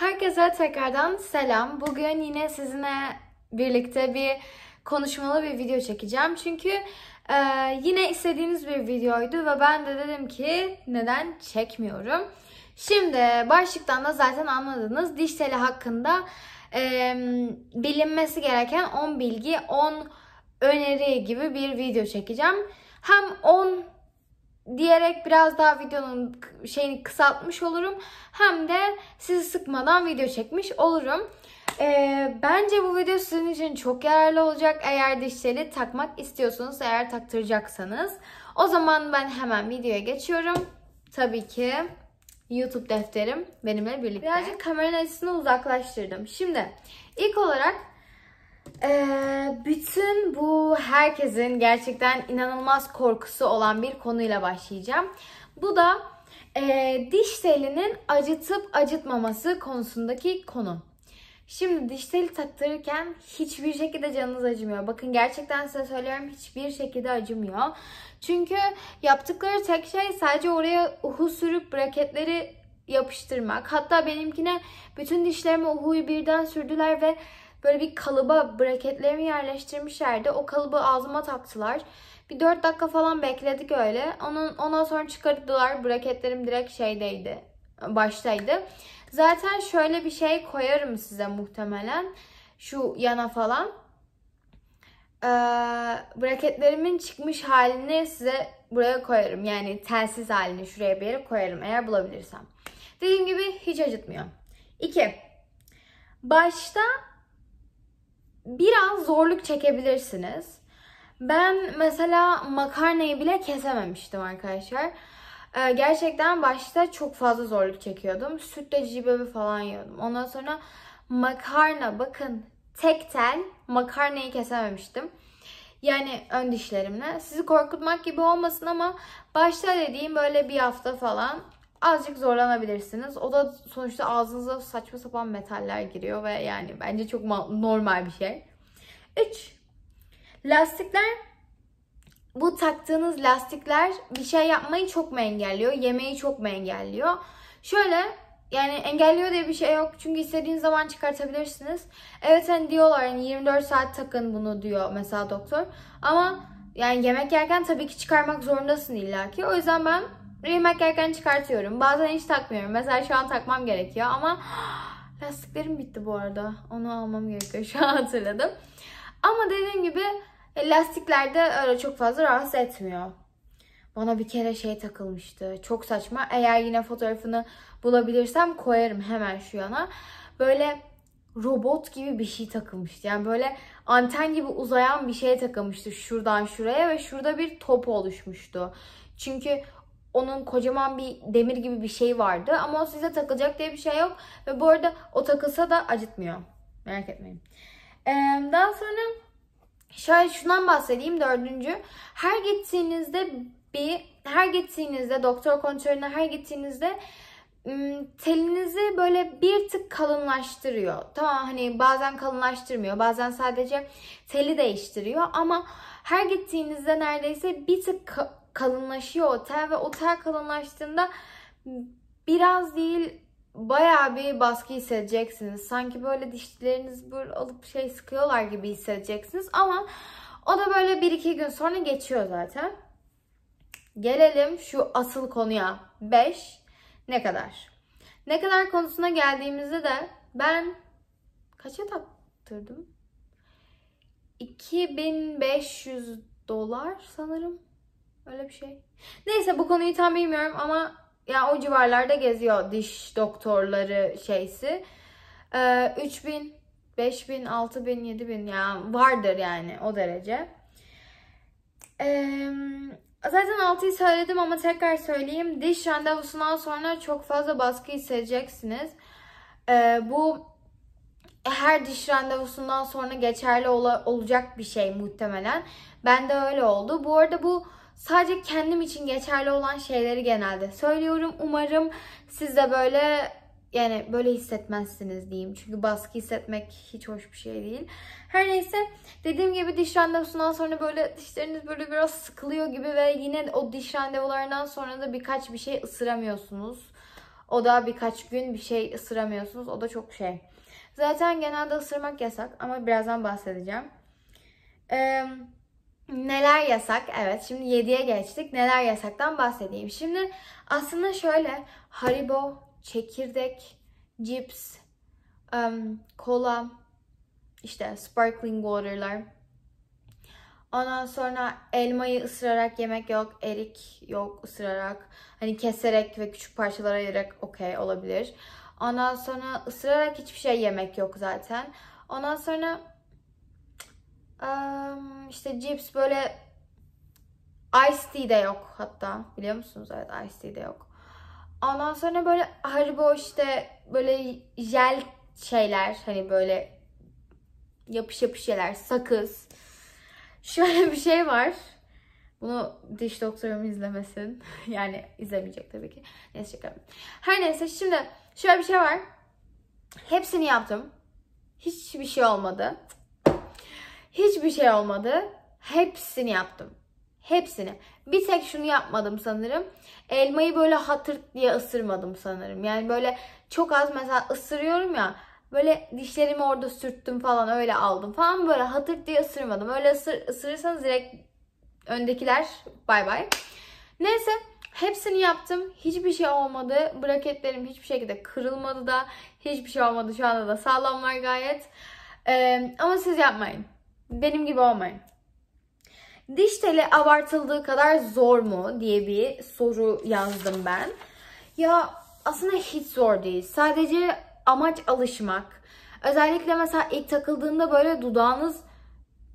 Herkese tekrardan selam. Bugün yine sizinle birlikte bir konuşmalı bir video çekeceğim. Çünkü e, yine istediğiniz bir videoydu ve ben de dedim ki neden çekmiyorum. Şimdi başlıktan da zaten anladınız. Diş teli hakkında e, bilinmesi gereken 10 bilgi, 10 öneri gibi bir video çekeceğim. Hem 10 diyerek biraz daha videonun şeyini kısaltmış olurum. Hem de sizi sıkmadan video çekmiş olurum. Ee, bence bu video sizin için çok yararlı olacak. Eğer dişleri takmak istiyorsunuz, eğer taktıracaksanız. O zaman ben hemen videoya geçiyorum. Tabii ki YouTube defterim benimle birlikte. Birazcık kameranın açısını uzaklaştırdım. Şimdi ilk olarak e, bütün bu herkesin gerçekten inanılmaz korkusu olan bir konuyla başlayacağım. Bu da e, diş telinin acıtıp acıtmaması konusundaki konu. Şimdi diş teli taktırırken hiçbir şekilde canınız acımıyor. Bakın gerçekten size söylüyorum hiçbir şekilde acımıyor. Çünkü yaptıkları tek şey sadece oraya uhu sürüp braketleri yapıştırmak. Hatta benimkine bütün dişlerime uhuyu birden sürdüler ve Böyle bir kalıba braketlerimi yerleştirmişlerdi. O kalıbı ağzıma taktılar. Bir 4 dakika falan bekledik öyle. Onun, ondan sonra çıkardılar. Braketlerim direkt şeydeydi. Baştaydı. Zaten şöyle bir şey koyarım size muhtemelen. Şu yana falan. Ee, braketlerimin çıkmış halini size buraya koyarım. Yani telsiz halini şuraya bir yere koyarım eğer bulabilirsem. Dediğim gibi hiç acıtmıyor. 2. Başta biraz zorluk çekebilirsiniz. Ben mesela makarnayı bile kesememiştim arkadaşlar. Ee, gerçekten başta çok fazla zorluk çekiyordum. Sütle cibebi falan yiyordum. Ondan sonra makarna bakın tek tel makarnayı kesememiştim. Yani ön dişlerimle. Sizi korkutmak gibi olmasın ama başta dediğim böyle bir hafta falan azıcık zorlanabilirsiniz. O da sonuçta ağzınıza saçma sapan metaller giriyor ve yani bence çok normal bir şey. 3. Lastikler bu taktığınız lastikler bir şey yapmayı çok mu engelliyor? Yemeği çok mu engelliyor? Şöyle yani engelliyor diye bir şey yok. Çünkü istediğiniz zaman çıkartabilirsiniz. Evet hani diyorlar hani 24 saat takın bunu diyor mesela doktor. Ama yani yemek yerken tabii ki çıkarmak zorundasın illaki. O yüzden ben yemek yerken çıkartıyorum. Bazen hiç takmıyorum. Mesela şu an takmam gerekiyor ama lastiklerim bitti bu arada. Onu almam gerekiyor. Şu an hatırladım. Ama dediğim gibi e, lastiklerde öyle çok fazla rahatsız etmiyor. Bana bir kere şey takılmıştı. Çok saçma. Eğer yine fotoğrafını bulabilirsem koyarım hemen şu yana. Böyle robot gibi bir şey takılmıştı. Yani böyle anten gibi uzayan bir şey takılmıştı şuradan şuraya ve şurada bir top oluşmuştu. Çünkü onun kocaman bir demir gibi bir şey vardı ama o size takılacak diye bir şey yok. Ve bu arada o takılsa da acıtmıyor. Merak etmeyin. Ee, daha sonra şöyle şundan bahsedeyim dördüncü. Her gittiğinizde bir her gittiğinizde doktor kontrolüne her gittiğinizde telinizi böyle bir tık kalınlaştırıyor. Tamam hani bazen kalınlaştırmıyor. Bazen sadece teli değiştiriyor ama her gittiğinizde neredeyse bir tık kalınlaşıyor o tel ve o tel kalınlaştığında biraz değil bayağı bir baskı hissedeceksiniz. Sanki böyle dişleriniz böyle alıp şey sıkıyorlar gibi hissedeceksiniz ama o da böyle bir iki gün sonra geçiyor zaten. Gelelim şu asıl konuya. 5 ne kadar? Ne kadar konusuna geldiğimizde de ben kaça taktırdım? 2500 dolar sanırım. Öyle bir şey. Neyse bu konuyu tam bilmiyorum ama yani o civarlarda geziyor diş doktorları şeysi. Ee, 3000, 5000, 6000, 7000 yani vardır yani o derece. Ee, zaten 6'yı söyledim ama tekrar söyleyeyim. Diş randevusundan sonra çok fazla baskı hissedeceksiniz. Ee, bu her diş randevusundan sonra geçerli ol- olacak bir şey muhtemelen. Ben de öyle oldu. Bu arada bu sadece kendim için geçerli olan şeyleri genelde söylüyorum. Umarım siz de böyle yani böyle hissetmezsiniz diyeyim. Çünkü baskı hissetmek hiç hoş bir şey değil. Her neyse dediğim gibi diş randevusundan sonra böyle dişleriniz böyle biraz sıkılıyor gibi ve yine o diş randevularından sonra da birkaç bir şey ısıramıyorsunuz. O da birkaç gün bir şey ısıramıyorsunuz. O da çok şey. Zaten genelde ısırmak yasak ama birazdan bahsedeceğim. Eee Neler yasak? Evet şimdi 7'ye geçtik. Neler yasaktan bahsedeyim. Şimdi aslında şöyle Haribo, çekirdek, cips, um, kola, işte sparkling water'lar. Ondan sonra elmayı ısırarak yemek yok, erik yok ısırarak. Hani keserek ve küçük parçalara ayırarak okey olabilir. Ondan sonra ısırarak hiçbir şey yemek yok zaten. Ondan sonra işte cips böyle Ice tea de yok hatta. Biliyor musunuz? Evet ice tea de yok. Ondan sonra böyle Haribo işte böyle jel şeyler hani böyle yapış yapış şeyler, sakız. Şöyle bir şey var. Bunu diş doktorum izlemesin. yani izlemeyecek tabii ki. Neyse şaka. Her neyse şimdi şöyle bir şey var. Hepsini yaptım. Hiçbir şey olmadı. Hiçbir şey olmadı. Hepsini yaptım. Hepsini. Bir tek şunu yapmadım sanırım. Elmayı böyle hatır diye ısırmadım sanırım. Yani böyle çok az mesela ısırıyorum ya. Böyle dişlerimi orada sürttüm falan öyle aldım falan böyle hatır diye ısırmadım. Öyle ısır, ısırırsanız direkt öndekiler bay bay. Neyse hepsini yaptım. Hiçbir şey olmadı. Braketlerim hiçbir şekilde kırılmadı da. Hiçbir şey olmadı. Şu anda da sağlamlar gayet. Ee, ama siz yapmayın. Benim gibi olmayın. Diş teli abartıldığı kadar zor mu diye bir soru yazdım ben. Ya aslında hiç zor değil. Sadece amaç alışmak. Özellikle mesela ilk takıldığında böyle dudağınız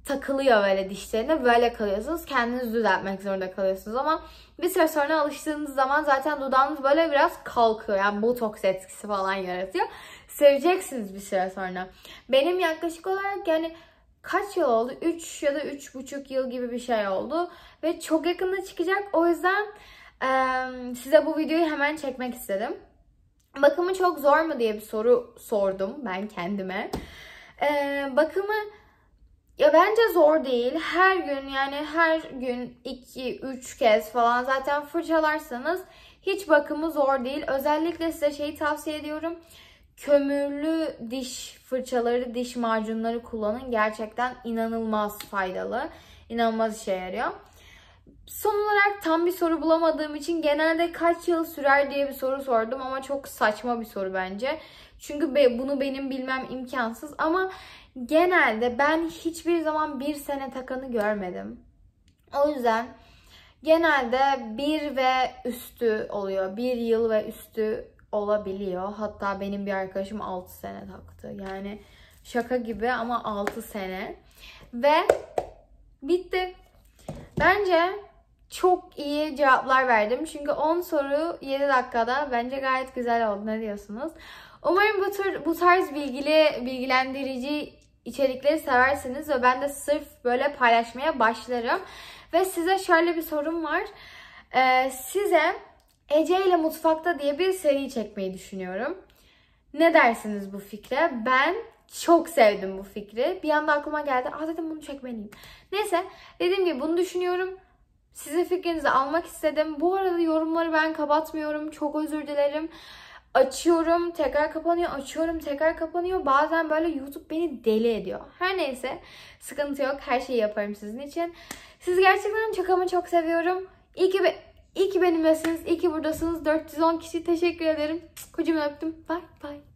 takılıyor böyle dişlerine. Böyle kalıyorsunuz. Kendinizi düzeltmek zorunda kalıyorsunuz ama bir süre sonra alıştığınız zaman zaten dudağınız böyle biraz kalkıyor. Yani botoks etkisi falan yaratıyor. Seveceksiniz bir süre sonra. Benim yaklaşık olarak yani kaç yıl oldu? 3 ya da 3,5 yıl gibi bir şey oldu. Ve çok yakında çıkacak. O yüzden e, size bu videoyu hemen çekmek istedim. Bakımı çok zor mu diye bir soru sordum ben kendime. E, bakımı ya bence zor değil. Her gün yani her gün 2-3 kez falan zaten fırçalarsanız hiç bakımı zor değil. Özellikle size şeyi tavsiye ediyorum kömürlü diş fırçaları, diş macunları kullanın. Gerçekten inanılmaz faydalı. İnanılmaz işe yarıyor. Son olarak tam bir soru bulamadığım için genelde kaç yıl sürer diye bir soru sordum ama çok saçma bir soru bence. Çünkü be, bunu benim bilmem imkansız ama genelde ben hiçbir zaman bir sene takanı görmedim. O yüzden genelde bir ve üstü oluyor. Bir yıl ve üstü olabiliyor. Hatta benim bir arkadaşım 6 sene taktı. Yani şaka gibi ama 6 sene. Ve bitti. Bence çok iyi cevaplar verdim. Çünkü 10 soru 7 dakikada bence gayet güzel oldu. Ne diyorsunuz? Umarım bu, tür, bu tarz bilgili, bilgilendirici içerikleri seversiniz ve ben de sırf böyle paylaşmaya başlarım. Ve size şöyle bir sorum var. Ee, size Ece ile Mutfakta diye bir seri çekmeyi düşünüyorum. Ne dersiniz bu fikre? Ben çok sevdim bu fikri. Bir anda aklıma geldi. Ah dedim bunu çekmeliyim. Neyse dediğim gibi bunu düşünüyorum. Sizin fikrinizi almak istedim. Bu arada yorumları ben kapatmıyorum. Çok özür dilerim. Açıyorum, tekrar kapanıyor, açıyorum, tekrar kapanıyor. Bazen böyle YouTube beni deli ediyor. Her neyse, sıkıntı yok. Her şeyi yaparım sizin için. Siz gerçekten çok ama çok seviyorum. İyi ki be... İyi ki benimlesiniz. İyi ki buradasınız. 410 kişi teşekkür ederim. Kocaman öptüm. Bye bye.